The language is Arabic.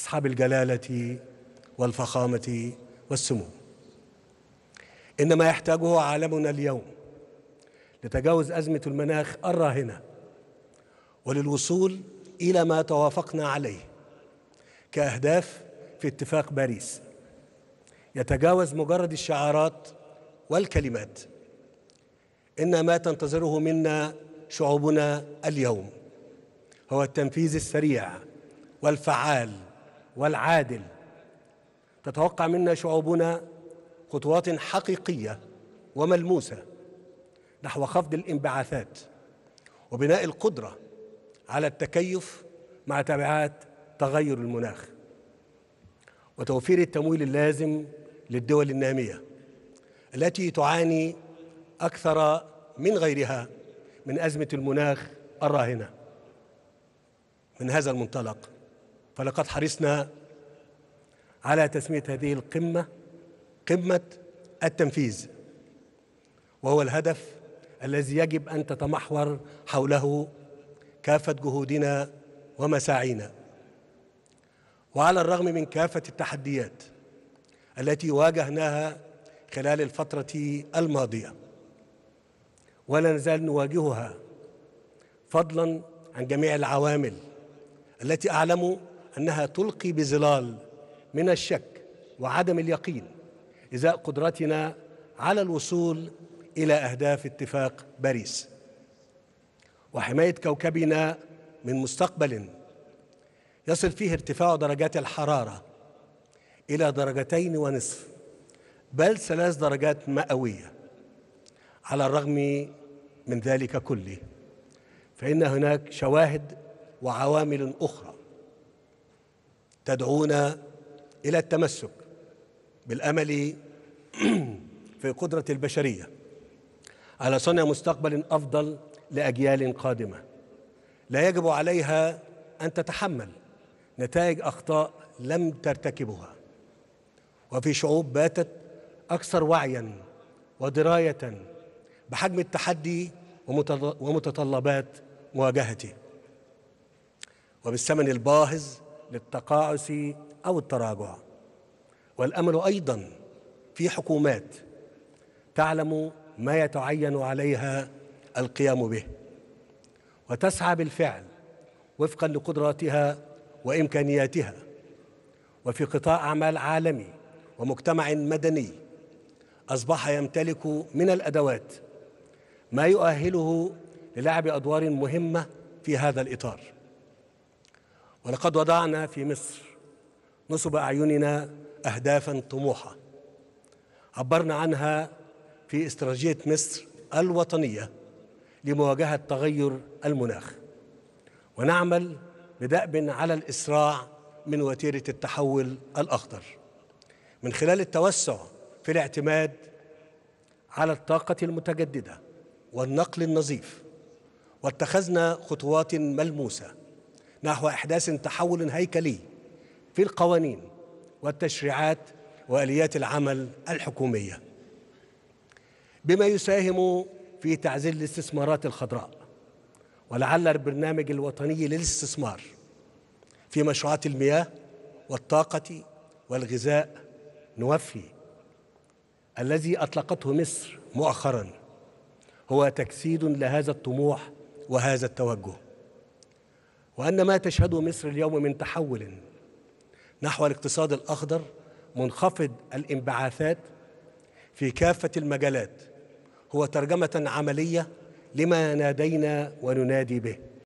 أصحاب الجلالة والفخامة والسمو إن ما يحتاجه عالمنا اليوم لتجاوز أزمة المناخ الراهنة وللوصول إلى ما توافقنا عليه كأهداف في اتفاق باريس يتجاوز مجرد الشعارات والكلمات إن ما تنتظره منا شعوبنا اليوم هو التنفيذ السريع والفعال والعادل تتوقع منا شعوبنا خطوات حقيقيه وملموسه نحو خفض الانبعاثات وبناء القدره على التكيف مع تبعات تغير المناخ وتوفير التمويل اللازم للدول الناميه التي تعاني اكثر من غيرها من ازمه المناخ الراهنه من هذا المنطلق فلقد حرصنا على تسمية هذه القمة قمة التنفيذ وهو الهدف الذي يجب أن تتمحور حوله كافة جهودنا ومساعينا وعلى الرغم من كافة التحديات التي واجهناها خلال الفترة الماضية ولا نزال نواجهها فضلا عن جميع العوامل التي أعلم أنها تلقي بظلال من الشك وعدم اليقين إزاء قدرتنا على الوصول إلى أهداف اتفاق باريس وحماية كوكبنا من مستقبل يصل فيه ارتفاع درجات الحرارة إلى درجتين ونصف بل ثلاث درجات مئوية على الرغم من ذلك كله فإن هناك شواهد وعوامل أخرى تدعونا الى التمسك بالامل في قدره البشريه على صنع مستقبل افضل لاجيال قادمه لا يجب عليها ان تتحمل نتائج اخطاء لم ترتكبها وفي شعوب باتت اكثر وعيا ودرايه بحجم التحدي ومتطلبات مواجهته وبالثمن الباهظ للتقاعس أو التراجع والأمل أيضا في حكومات تعلم ما يتعين عليها القيام به وتسعى بالفعل وفقا لقدراتها وإمكانياتها وفي قطاع أعمال عالمي ومجتمع مدني أصبح يمتلك من الأدوات ما يؤهله للعب أدوار مهمة في هذا الإطار ولقد وضعنا في مصر نصب أعيننا أهدافا طموحة عبرنا عنها في استراتيجية مصر الوطنية لمواجهة تغير المناخ ونعمل بدأب على الإسراع من وتيرة التحول الأخضر من خلال التوسع في الاعتماد على الطاقة المتجددة والنقل النظيف واتخذنا خطوات ملموسه نحو احداث تحول هيكلي في القوانين والتشريعات واليات العمل الحكوميه بما يساهم في تعزيز الاستثمارات الخضراء ولعل البرنامج الوطني للاستثمار في مشروعات المياه والطاقه والغذاء نوفي الذي اطلقته مصر مؤخرا هو تجسيد لهذا الطموح وهذا التوجه وأن ما تشهده مصر اليوم من تحول نحو الاقتصاد الأخضر منخفض الانبعاثات في كافة المجالات هو ترجمة عملية لما نادينا وننادي به